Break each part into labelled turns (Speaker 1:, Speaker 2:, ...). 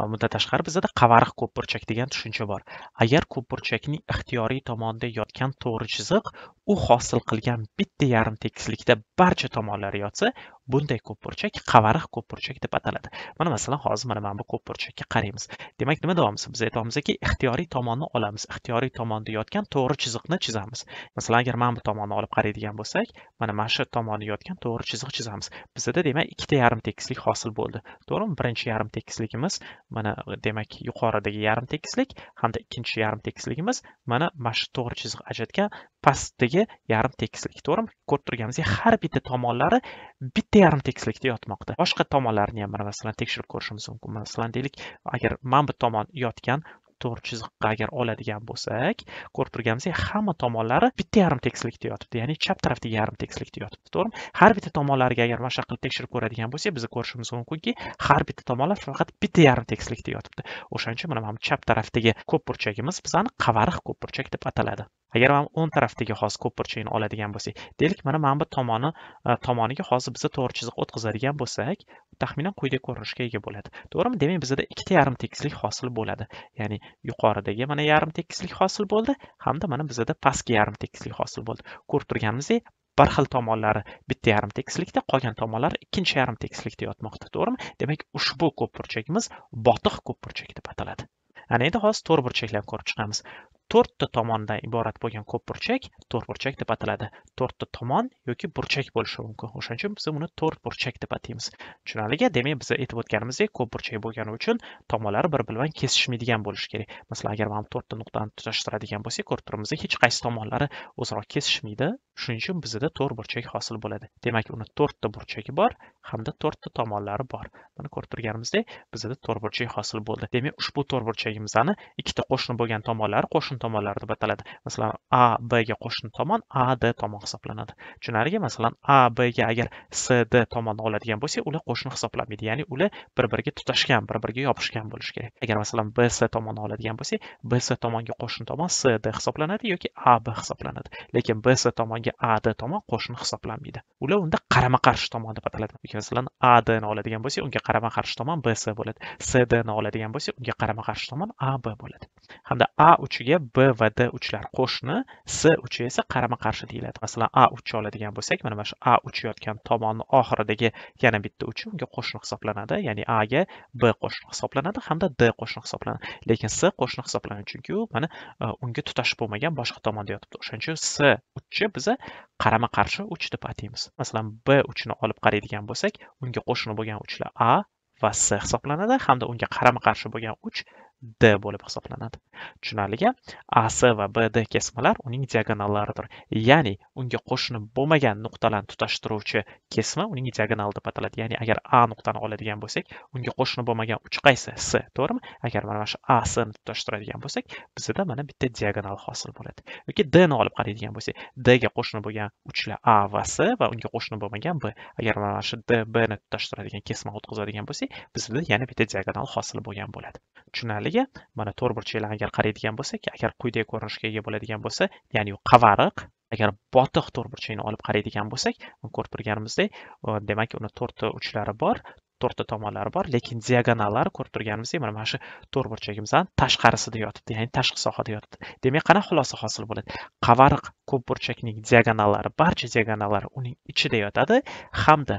Speaker 1: Bundan tashqari bizada qavariq ko'pburchak degan tushuncha bor. Agar ko'pburchakning ixtiyoriy tomonida yotgan to'g'ri chiziq u hosil qilgan bitta yarim tekislikda barcha tomonlari yotsa, bunday ko'pburchak qavariq ko'pburchak deb ataladi mana masalan hozir mana mana bu ko'pburchakka qaraymiz demak nima deyapmiz biz aytyapmizki ixtiyoriy tomonni olamiz ixtiyoriy tomonda yotgan to'g'ri chiziqni chizamiz masalan agar mana bu tomonni olib qaraydigan bo'lsak mana mana shu tomoni yotgan to'g'ri chiziq chizamiz bizada demak ikkita yarim tekislik hosil bo'ldi to'g'rimi birinchi yarim tekisligimiz mana demak yuqoridagi yarim tekislik hamda ikkinchi yarim tekisligimiz mana mana shu to'g'ri chiziq ajratgan pastdagi yarim tekislik to'g'rimi ko'rib turganimizdek har bitta tomonlari bitta yarim tekislikda yotmoqda boshqa tomonlarini ham masalan tekshirib ko'rishimiz mumkin masalan deylik agar mana bu tomon yotgan to'g'ri chiziqqa agar oladigan bo'lsak ko'rib turganimizdek hamma tomonlari bitta yarim tekislikda yotibdi ya'ni chap tarafda yarim tekislikda yotibdi to'g'rimi har bitta tomonlariga agar mana shunaqa qilib tekshirib ko'radigan bo'lsak biz ko'rishimiz mumkinki har bitta tomonlar faqat bitta yarim tekislikda yotibdi o'shaning uchun mana mana chap tarafdagi burchagimiz bizani qavariq ko'pburchak deb ataladi agar mana o'ng tarafdagi hozir ko'pburchakni oladigan bo'lsak deylik mana mana bu tomoni e, tomoniga hozir biza to'g'ri chiziq o'tkazadigan bo'lsak taxminan quyidagi ko'rinishga ega bo'ladi to'g'rimi demak bizada ikkita yarim tekislik hosil bo'ladi ya'ni yuqoridagi mana yarim tekislik hosil bo'ldi hamda mana bizada pastki yarim tekislik hosil bo'ldi ko'rib turganimizdek bir xil tomonlari bitta yarim tekislikda qolgan tomonlari ikkinchi yarim tekislikda yotmoqda to'g'rimi demak ushbu burchagimiz botiq burchak deb ataladi ana endi hozir burchaklarni ko'rib chiqamiz to'rtta tomondan iborat bo'lgan to'rt burchak deb ataladi to'rtta tomon yoki burchak bo'lishi mumkin o'shaning uchun biz uni burchak deb ataymiz tushunarliga demak biz aytib o'tganimizdek burchak bo'lgani uchun tomonlari bir biri bilan kesishmaydigan bo'lishi kerak masalan agar mana bu to'rtta nuqtani tutashtiradigan bo'lsak ko'rib turibmizki hech qaysi tomonlari o'zaro kesishmaydi shuning uchun bizda burchak hosil bo'ladi demak uni to'rtta burchagi bor hamda to'rtta tomonlari bor mana ko'rib turganimizdek bizda burchak hosil bo'ldi demak ushbu burchagimizni ikkita qo'shni bo'lgan tomonlari qo'shni qo'shni deb bataladi masalan a ga qo'shni tomon a d tomon hisoblanadi tushunarlimi masalan a ga agar s d tomonni oladigan bo'lsak ular qo'shni hisoblanmaydi ya'ni ular bir biriga tutashgan bir biriga yopishgan bo'lishi kerak agar masalan b s tomonni oladigan bo'lsak b s tomonga qo'shni tomon s d hisoblanadi yoki a b hisoblanadi lekin b s tomonga a d tomon qo'shni hisoblanmaydi ular unda qarama qarshi tomon deb ataladi masalan a d ni oladigan bo'lsak unga qarama qarshi tomon b s bo'ladi s d ni oladigan bo'lsak unga qarama qarshi tomon a b bo'ladi hamda a uchiga b va d uchlar qo'shni s uchi esa qarama qarshi deyiladi masalan a uchi oladigan bo'lsak mana mana shu a uchi yotgan tomonni oxiridagi yana bitta uchi unga qo'shni hisoblanadi ya'ni a ga b qo'shni hisoblanadi hamda d qo'shni hisoblanadi lekin s qo'shni hisoblanadi chunki u mana e, unga tutashib bo'lmagan boshqa tomonda yotibdi o'shaning uchun s uchi biza qarama qarshi uch deb ataymiz masalan b uchini olib qaraydigan bo'lsak unga qo'shni bo'lgan uchlar a va s hisoblanadi hamda unga qarama qarshi bo'lgan uch d bo'lib hisoblanadi tushunarlimi AC va bd kesmalar uning diagonallaridir ya'ni unga qo'shni bo'lmagan nuqtalarni tutashtiruvchi kesma uning diagonali deb ataladi ya'ni agar a nuqtani oladigan bo'lsak unga qo'shni bo'lmagan uch qaysi C, to'g'rimi agar mana shu a ni tutashtiradigan bo'lsak bizda mana bitta diagonal hosil bo'ladi yoki D ni olib qaraydigan bo'lsak D ga qo'shni bo'lgan uchlar a va C va unga qo'shni bo'lmagan b agar mana shu d ni tutashtiradigan kesma o'tkazadigan bo'lsak bizda yana bitta diagonal hosil bo'lgan bo'ladi Tushunarlimi? ekanligi mana to'rtburchaklar agar qaraydigan bo'lsak agar quyidagi ko'rinishga ega bo'ladigan bo'lsa ya'ni u qavariq agar botiq burchakni olib qaraydigan bo'lsak ko'rib turganimizdek demak uni to'rtta uchlari bor to'rtta tomonlari bor lekin diagonallari ko'rib turganimizdek mana mana shu burchagimizdan tashqarisida yotibdi ya'ni tashqi sohada yotibdi demak qanaqa xulosa hosil bo'ladi qavariq burchakning diagonallari barcha diagonallari uning ichida yotadi hamda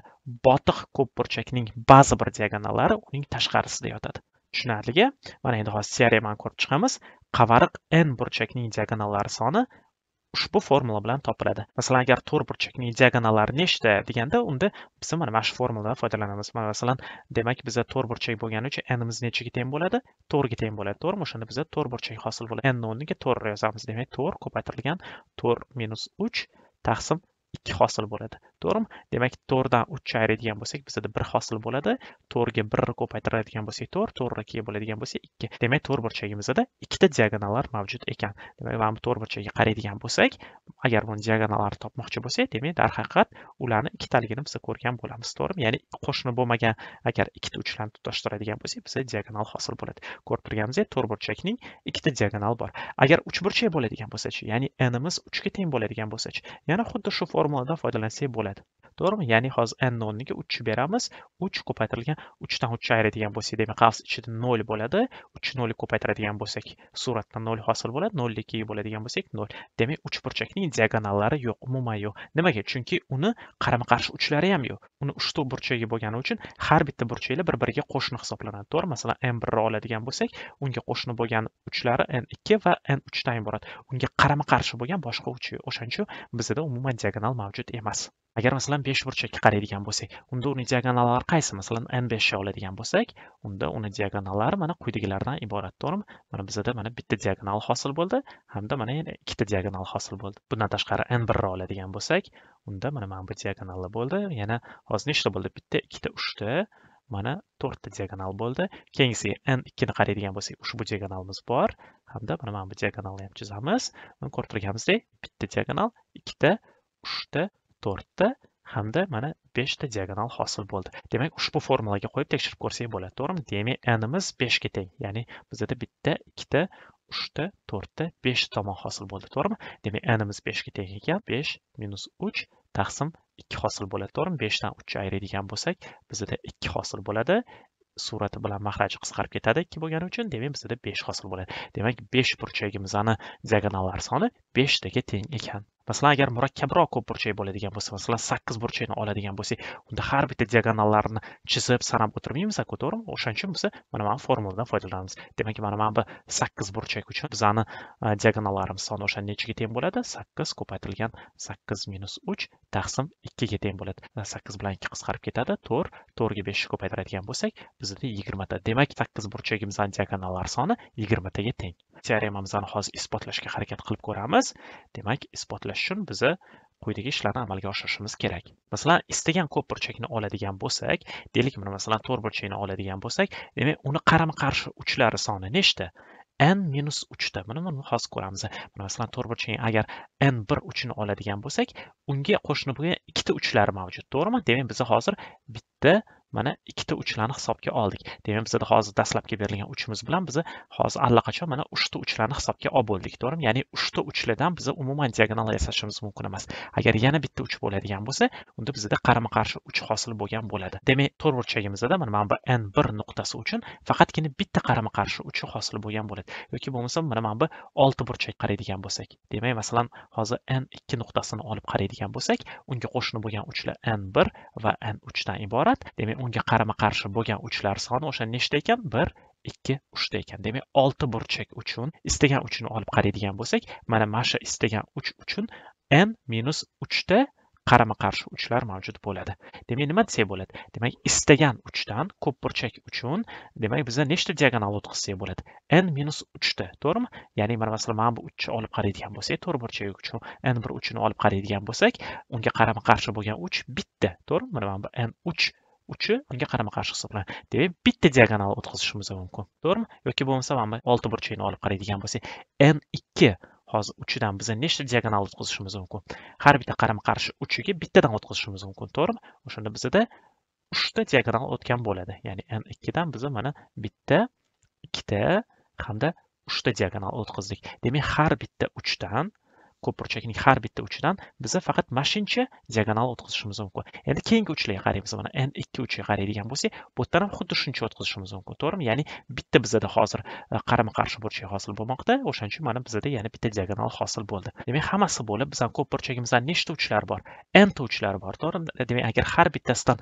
Speaker 1: botiq burchakning ba'zi bir diagonallari uning tashqarisida yotadi tushunarligi mana endi hozir teoremani ko'rib chiqamiz qavariq n burchakning diagonallari soni ushbu formula bilan topiladi masalan agar to'rt burchakning diagonallari nechta deganda unda biz mana mana shu formuladan foydalanamiz mana masalan demak biza to'rt burchak bo'lgani uchun nimiz nechaga teng bo'ladi to'rtga teng bo'ladi to'g'rimi o'shanda biza to'rt burchak hosil bo'ladi nni o'rniga to'rt yozamiz demak to'rt ko'paytirilgan to'rt minus uch taqsim ikki hosil bo'ladi to'g'rimi demak to'rtdan uch ayiradigan bo'lsak bizada bir hosil bo'ladi to'rtga ni ko'paytiradigan bo'lsak to'rt to'rtni ikkiga bo'ladigan bo'lsa ikki demak to'rt burchagimizda ikkita diagonallar mavjud ekan demak mana bu to'rt burchagiga qaraydigan bo'lsak agar buni diagonallarni topmoqchi bo'lsak demak darhaqiqat ularni ikkitaligini biz ko'rgan bo'lamiz to'g'rimi ya'ni qo'shni bo'lmagan agar ikkita uchlarni tutashtiradigan bo'lsak bizda diagonal hosil bo'ladi ko'rib turganimizdek to'rt burchakning ikkita diagonal bor agar uch burchak bo'ladigan bo'lsachi ya'ni nimiz uchga teng bo'ladigan bo'lsachi yana xuddi shu formuladan foydalansak bo'ladi to'g'rimi ya'ni hozir n nolniga uch beramiz uch ko'paytirilgan uchdan uch ayiradigan bo'lsak demak qavs ichida nol bo'ladi uch nolni ko'paytiradigan bo'lsak suratda nol hosil bo'ladi nolni ikkiga bo'ladigan bo'lsak nol demak uchburchakning diagonallari yo'q umuman yo'q nimaga chunki uni qarama qarshi uchlari ham yo'q uni uchta burchagi bo'lgani uchun har bitta burchaklar bir biriga qo'shni hisoblanadi to'g'ri masalan n birni oladigan bo'lsak unga qo'shni bo'lgan uchlari n ikki va n uchdan iborat unga qarama qarshi bo'lgan boshqa uch yo'q o'shaning uchun bizda umuman diagonal mavjud emas agar masalan beshburchakka qaraydigan bo'lsak unda uni diagonallari qaysi masalan n ga oladigan bo'lsak unda uni diagonallari mana quyidagilardan iborat to'g'rimi mana bizada mana bitta diagonal hosil bo'ldi hamda mana yana ikkita diagonal hosil bo'ldi bundan tashqari n 1 ni oladigan bo'lsak unda mana mana bu diagonallar bo'ldi yana hozir nechta bo'ldi bitta ikkita uchta mana to'rtta diagonal bo'ldi keyingisiga n ikkini qaraydigan bo'lsak ushbu diagonalimiz bor hamda mana mana bu diagonalni ham chizamiz ko'rib turganimizdek bitta diagonal ikkita uchta to'rtta hamda mana beshta diagonal hosil bo'ldi demak ushbu formulaga qo'yib tekshirib ko'rsak bo'ladi to'g'rimi demak nimiz beshga teng ya'ni bizada bitta ikkita uchta to'rtta beshta tomon hosil bo'ldi to'g'rimi demak nimiz beshga teng ekan besh minus uch taqsim ikki hosil bo'ladi to'g'rimi beshdan uchni ayraydigan bo'lsak bizada ikki hosil bo'ladi surati bilan maxraji qisqarib ketadi ikki bo'lgani uchun demak bizada besh hosil bo'ladi demak besh burchagimizni diagonallar soni beshtaga teng ekan masalan agar murakkabroq ko'p burchak bo'ladigan bo'lsa masalan sakkiz burchakni oladigan bo'lsak unda har bitta diagonallarni chizib sanab o'tirmaymiz ku to'g'rimi o'shaning uchun biz mana mana formuladan foydalanamiz demak mana mana bu sakkiz burchak uchun bizani e, diagonallarimiz soni o'sha nechaga teng bo'ladi sakkiz ko'paytirilgan sakkiz minus uch taqsim ikkiga teng bo'ladi e, sakkiz bilan ikki qisqarib ketadi to'rt to'rtga beshni ko'paytiradigan bo'lsak bizda yigirmata demak sakkiz burchagimizni diagonallar soni yigirmataga teng teoremamizni hozir isbotlashga harakat qilib ko'ramiz demak isbotlash uchun biza quyidagi ishlarni amalga oshirishimiz kerak masalan istagan ko'p burchakni oladigan bo'lsak deylik mana masalan to'rt burchakni oladigan bo'lsak demak uni qarama qarshi uchlari soni nechta n minus uchta mana buni hozir ko'ramiz masalan to'rt burchakni agar n bir uchini oladigan bo'lsak unga qo'shni bo'lgan ikkita uchlari mavjud to'g'rimi demak biza hozir bitta mana ikkita uchlarni hisobga oldik demak bizada hozir dastlabki berilgan uchimiz bilan biza hozir allaqachon mana uchta uchlarni hisobga olib bo'ldik to'g'rimi ya'ni uchta uchlardan biza umuman diagonal yasashimiz mumkin emas agar yana bitta uch bo'ladigan bo'lsa unda bizada qarama qarshi uch hosil bo'lgan bo'ladi demak burchagimizda mana mana bu n bir nuqtasi uchun faqatgina bitta qarama qarshi uchi hosil bo'lgan bo'ladi yoki bo'lmasa mana mana bu olti burchak qaraydigan bo'lsak demak masalan hozir n ikki nuqtasini olib qaraydigan bo'lsak unga qo'shni bo'lgan uchlar n bir va n uchdan iborat demak unga qarama-qarshi bo'lgan uchlar soni o'sha nechta ekan bir ikki uchta ekan demak olti burchak uchun istagan uchini olib qaraydigan bo'lsak mana mana shu istagan uch uchun n minus uchta qarama qarshi uchlar mavjud bo'ladi demak nima desak bo'ladi demak istagan uchdan ko'p burchak uchun demak biza nechta diagonal o'tkazsak bo'ladi n minus uchta to'g'rimi ya'ni mana masalan mana bu uchni olib qaraydigan bo'lsak to'rt burchak uchun n bir uchini olib qaraydigan bo'lsak unga qarama qarshi bo'lgan uch bitta to'g'rimi mana bu n uch uchi unga qarama qarshi hisoblanadi demak bitta diagonal o'tkazishimiz mumkin to'g'rimi yoki bo'lmasa mana bu olti burchakni olib qaraydigan bo'lsak n ikki hozir uchidan biz nechta diagonal o'tkazishimiz mumkin har bitta qarama qarshi uchiga bittadan o'tkazishimiz mumkin to'g'rimi o'shanda bizada uchta diagonal o'tgan bo'ladi ya'ni n ikkidan biza mana bitta ikkita hamda uchta diagonal o'tkazdik demak har bitta uchdan ko'pburchakning har bitta uchidan biza faqat mashincha diagonal o'tkazishimiz mumkin endi keyingi uchlarga qaraymiz mana n ikki uchiga qaraydigan bo'lsak bu yerdan ham xuddi shuncha o'tkazishimiz mumkin to'g'rimi ya'ni bitta bizada hozir e, qarama qarshi burchak hosil bo'lmoqda o'shaning uchun mana bizada yana bitta diagonal hosil bo'ldi demak hammasi bo'lib bizani ko'pburchagimizda nechta uchlar bor nta uchlar bor to'g'rimi demak agar har bittasidan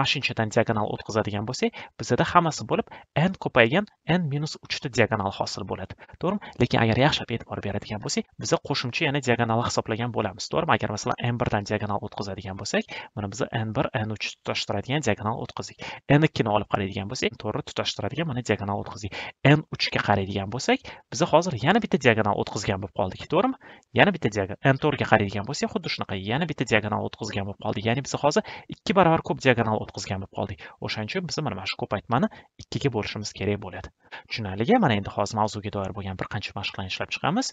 Speaker 1: mashinchadan diagonal o'tkazadigan bo'lsak bizada hammasi bo'lib n ko'paygan n minus uchta diagonal hosil bo'ladi to'g'rimi lekin agar yaxshilab e'tibor beradigan bo'lsak biza qo'shimcha ya'ni diagonalni hisoblagan bo'lamiz to'g'rimi agar masalan n birdan diagonal o'tkazadigan bo'lsak buni biz n bir n uch tutashtiradigan diagonal o'tkazdik n ikkini olib qaraydigan bo'lsak to'g'ri tutashtiradigan mana diagonal o'tkazdik n uchga qaraydigan bo'lsak biz hozir yana bitta diagonal o'tkazgan bo'lib qoldik to'g'rimi yana bitta diagonal n to'rtga qaraydigan bo'lsak xuddi shunaqa yana bitta diagonal o'tkazgan bo'lib qoldik ya'ni biz hozir ikki barobar ko'p diagonal o'tkazgan bo'lib qoldik o'shaning uchun biz mana shu ko'paytmani ikkiga bo'lishimiz kerak bo'ladi tushunarligi mana endi hozir mavzuga doir bo'lgan bir qancha mashqlarni ishlab chiqamiz